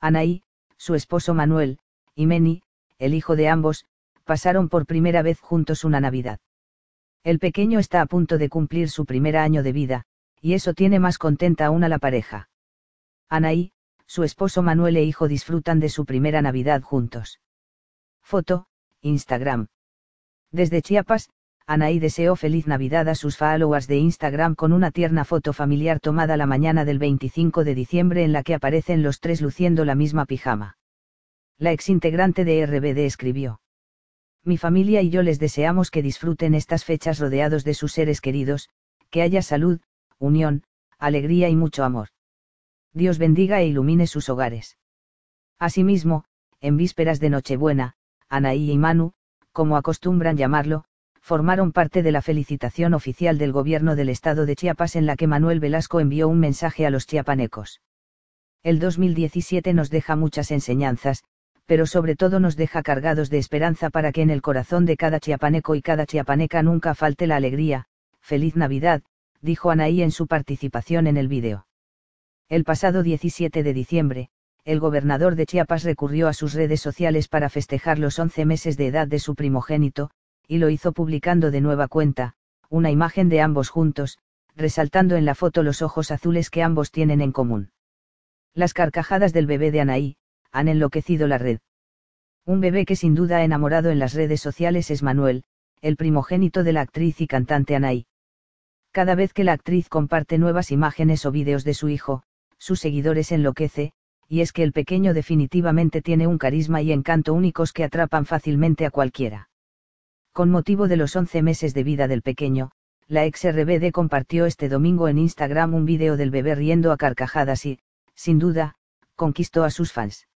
Anaí, su esposo Manuel, y Meni, el hijo de ambos, pasaron por primera vez juntos una Navidad. El pequeño está a punto de cumplir su primer año de vida, y eso tiene más contenta aún a la pareja. Anaí, su esposo Manuel e hijo disfrutan de su primera Navidad juntos. Foto, Instagram. Desde Chiapas, Anaí deseó feliz Navidad a sus followers de Instagram con una tierna foto familiar tomada la mañana del 25 de diciembre en la que aparecen los tres luciendo la misma pijama. La exintegrante de RBD escribió. Mi familia y yo les deseamos que disfruten estas fechas rodeados de sus seres queridos, que haya salud, unión, alegría y mucho amor. Dios bendiga e ilumine sus hogares. Asimismo, en vísperas de Nochebuena, Anaí y Manu, como acostumbran llamarlo, formaron parte de la felicitación oficial del gobierno del estado de Chiapas en la que Manuel Velasco envió un mensaje a los chiapanecos. El 2017 nos deja muchas enseñanzas, pero sobre todo nos deja cargados de esperanza para que en el corazón de cada chiapaneco y cada chiapaneca nunca falte la alegría, feliz Navidad, dijo Anaí en su participación en el vídeo. El pasado 17 de diciembre, el gobernador de Chiapas recurrió a sus redes sociales para festejar los 11 meses de edad de su primogénito, y lo hizo publicando de nueva cuenta, una imagen de ambos juntos, resaltando en la foto los ojos azules que ambos tienen en común. Las carcajadas del bebé de Anaí, han enloquecido la red. Un bebé que sin duda ha enamorado en las redes sociales es Manuel, el primogénito de la actriz y cantante Anaí. Cada vez que la actriz comparte nuevas imágenes o vídeos de su hijo, sus seguidores enloquece, y es que el pequeño definitivamente tiene un carisma y encanto únicos que atrapan fácilmente a cualquiera. Con motivo de los 11 meses de vida del pequeño, la ex RBD compartió este domingo en Instagram un vídeo del bebé riendo a carcajadas y, sin duda, conquistó a sus fans.